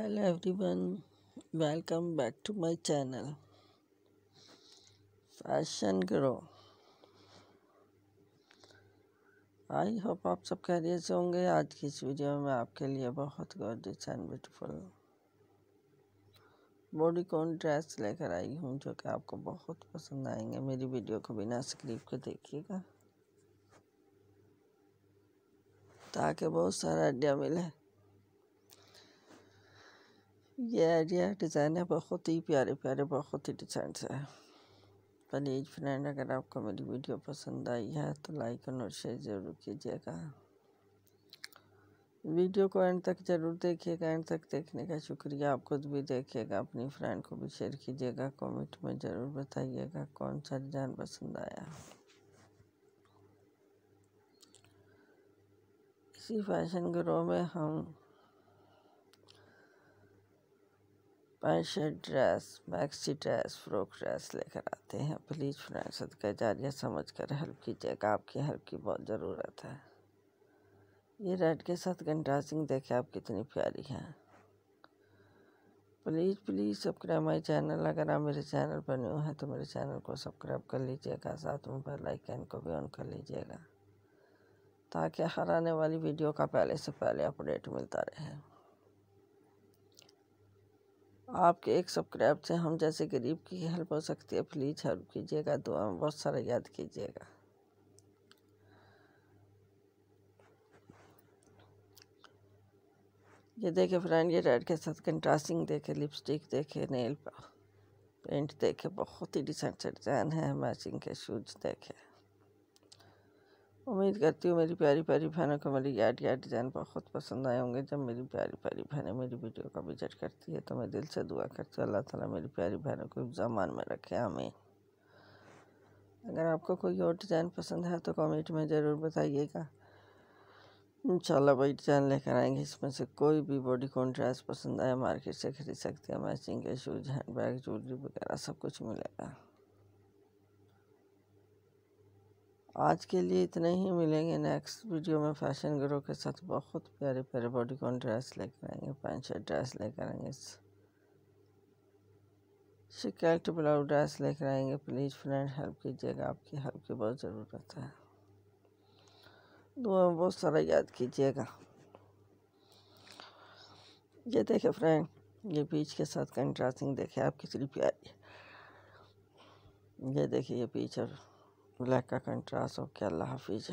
hello everyone welcome back to my channel fashion grow I hope आप सब खैरियत से होंगे आज की इस वीडियो में मैं आपके लिए बहुत gorgeous and beautiful bodycon dress लेकर आई हूँ जो कि आपको बहुत पसंद आएंगे मेरी वीडियो को बिना स्क्रीप के देखिएगा ताकि बहुत सारा आइडिया मिले ये आइडिया डिज़ाइन है बहुत ही प्यारे प्यारे बहुत ही डिज़ाइन है प्लीज़ फ्रेंड अगर आपको मेरी वीडियो पसंद आई है तो लाइक और शेयर ज़रूर कीजिएगा वीडियो को एंड तक ज़रूर देखिएगा एंड तक देखने का शुक्रिया आप खुद भी देखिएगा अपनी फ्रेंड को भी शेयर कीजिएगा कमेंट में ज़रूर बताइएगा कौन सा डिज़ाइन पसंद आया इसी फैशन ग्रो में हम pant dress maxi dress frock dress लेकर आते हैं प्लीज़ फ्रेंड सदका जारिया समझ कर हेल्प कीजिएगा आपकी हेल्प की बहुत ज़रूरत है ये रेड के साथ कंट्रास्टिंग देखें आप कितनी प्यारी हैं please please subscribe my channel अगर आप मेरे चैनल पर न्यू हैं तो मेरे चैनल को सब्सक्राइब कर लीजिएगा साथ में बेल आइकन को भी ऑन कर लीजिएगा ताकि हर आने वाली वीडियो का पहले से पहले अपडेट मिलता रहे आपके एक सब्सक्राइब से हम जैसे गरीब की हेल्प हो सकती है प्लीज़ हेल्प कीजिएगा दुआ में बहुत सारा याद कीजिएगा ये देखे फ्रेंड ये रेड के साथ कंट्रास्टिंग देखे लिपस्टिक देखे नेल पेंट देखे बहुत ही डिसेंट डिज़ाइन है मैचिंग के शूज देखे उम्मीद करती हूँ मेरी प्यारी प्यारी बहनों को मेरी याद यार डिज़ाइन बहुत पसंद आए होंगे जब मेरी प्यारी प्यारी बहनें मेरी वीडियो का विजिट करती है तो मैं दिल से दुआ करती हूँ अल्लाह ताला मेरी प्यारी बहनों को जमान में रखे हमें अगर आपको कोई और डिज़ाइन पसंद है तो कमेंट में ज़रूर बताइएगा इंशाल्लाह वही डिज़ाइन लेकर आएंगे इसमें से कोई भी बॉडी कॉन ड्रेस पसंद आए मार्केट से खरीद सकते हैं मैचिंग के शूज़ हैंड बैग ज्वेलरी वगैरह सब कुछ मिलेगा आज के लिए इतने ही मिलेंगे नेक्स्ट वीडियो में फैशन गुरु के साथ बहुत प्यारे प्यारे बॉडी कॉन ड्रेस लेकर आएंगे पैंट शर्ट ड्रेस लेकर आएंगे शिकायत ब्लाउज ड्रेस लेकर आएंगे प्लीज़ फ्रेंड हेल्प कीजिएगा आपकी हेल्प की बहुत ज़रूरत है दुआ बहुत सारा याद कीजिएगा ये देखे फ्रेंड ये बीच के साथ कंट्रास्टिंग देखे आप कितनी प्यारी ये देखिए ये पीछे ब्लैक का कंट्रास्ट और क्या हाफिज